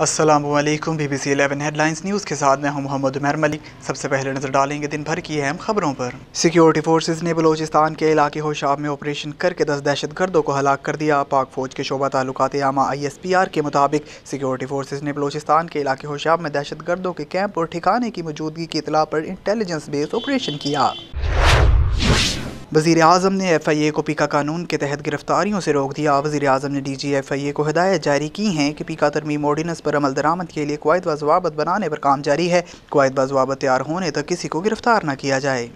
Aslam B B C eleven headlines news के साथ मैं हूं मोहम्मद उमर मलिक सबसे पहले नजर डालेंगे दिन भर की अहम खबरों पर सिक्योरिटी फोर्सेज ने बलोचिस्तान के इलाके होशाब में ऑपरेशन करके दस दहशत गर्दों को हलाक कर दिया पाक फौज के शोबा ताल्लुकात यामा आई एस पी आर के मुताबिक सिक्योरिटी फोर्सेज ने बलोचिस्तान के इलाके होशाब में दहशत गर्दों के कैंप और ठिकाने की मौजूदगी की इतला पर इंटेलिजेंस बेस्ड ऑपरेशन किया वजीर अजम ने एफ आई ए को पीका कानून के तहत गिरफ्तारियों से रोक दिया वजी अजम ने डी जी एफ आई ए को हदायत जारी की हैं कि पीका तरमीम ऑर्डीनेंस पर अमल दरामद के लिए कवायद व बनाने पर काम जारी है कवायद व तैयार होने तक किसी को गिरफ्तार न किया जाए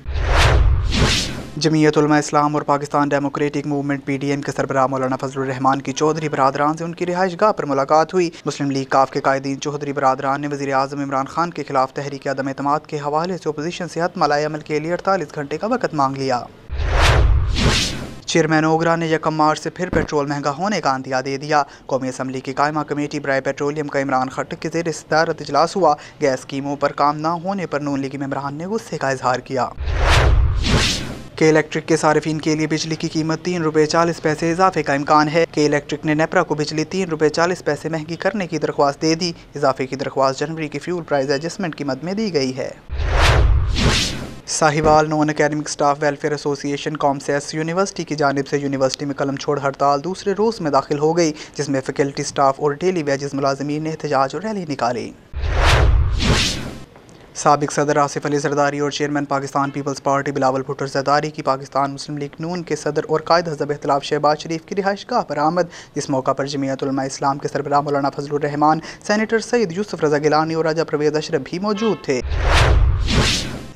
जमीयत इस्लाम और Pakistan Democratic Movement P D M के सरबरा मौलाना फजलरहमान की चौधरी बरदरान से उनकी रिहाइश गाह पर मुलाकात हुई मुस्लिम लीग काफ के कायदीन चौधरी बरदरान ने वजी अजम इमरान खान के खिलाफ तहरीक अदम अतमाद के हवाले से अपोजीशन सेहत मलाई अमल के लिए अड़तालीस घंटे का वक्त मांग लिया चेयरमैन ओगरा ने यकम मार्च से फिर पेट्रोल महंगा होने का अंदिया दे दिया कौमी असम्बली की कायमा कमेटी ब्राय पेट्रोलियम का इमरान खटक के जेर सदारत इजलास हुआ गैस स्कीमों पर काम न होने पर नून लीग इमरान ने गुस्से का इजहार किया के इलेक्ट्रिक के सार्फिन के लिए बिजली की कीमत तीन रुपये चालीस पैसे इजाफे का इम्कान है के इलेक्ट्रिक ने नेपरा को बिजली तीन रुपये चालीस पैसे महंगी करने की दरख्वास्त दे दी इजाफे की दरख्वास्त जनवरी की फ्यूल प्राइस एडजस्टमेंट की मद में दी गई है Sahiwal non academic staff welfare association कॉमसेस यूनिवर्सिटी की जानब से यूनिवर्सिटी में कलम छोड़ हड़ताल दूसरे रोज़ में दाखिल हो गई जिसमें फैकल्टी स्टाफ और डेली वेजेस मुलाजमी ने एहतजाज और रैली निकाली सबक सदर आसिफ अली जरदारी और chairman Pakistan Peoples Party Bilawal Bhutto Zardari की पाकिस्तान मुस्लिम लीग नून के सदर और कायद हजब अख्तलाफ शहबाज शरीफ की रिहाइशगाह पर आमद इस मौका पर जमीतलमा इस्लाम के सरबरा मौलाना फजलरहमान सैनीटर सैद यूसुफ रजा गिलानी और राजा प्रवेद अशरफ भी मौजूद थे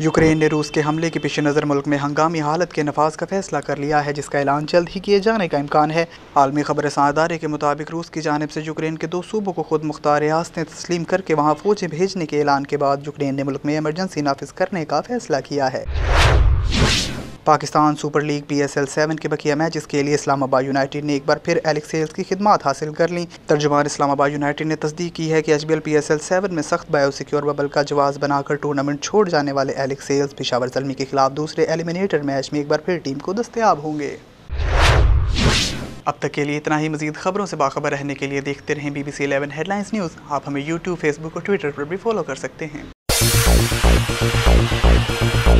यूक्रेन ने रूस के हमले के पेश नज़र मुल्क में हंगामी हालत के नफाज का फैसला कर लिया है जिसका ऐलान जल्द ही किए जाने का इम्कान है आलमी खबर अदारे के मुताबिक रूस की जानब से यूक्रेन के दो सूबों को खुद मुख्तार रियासतें तस्लीम करके वहाँ फौजें भेजने के ऐलान के बाद यूक्रेन ने मुल्क में एमरजेंसी नाफिज करने का फैसला किया है Pakistan Super League P S L seven के बकिया मैच इसके लिए इस्लामाबाद यूनाइटेड ने एक बार फिर एलेक्स हेल्स की खिदमत हासिल कर ली तर्जमान इस्लामाबाद यूनाइटेड ने तस्दीक की है कि H B L P S L seven में सख्त बायोसिक्योर बबल का जवाब बनाकर टूर्नामेंट छोड़ जाने वाले एलेक्स हेल्स पिशावर जलमी के खिलाफ दूसरे एलिमिनेटर मैच में एक बार फिर टीम को दस्तियाब होंगे अब तक के लिए इतना ही मजीद खबरों से बाखबर रहने के लिए देखते रहें बीबीसी 11 हेडलाइंस न्यूज़ आप हमें यूट्यूब फेसबुक और ट्विटर पर भी फॉलो कर सकते हैं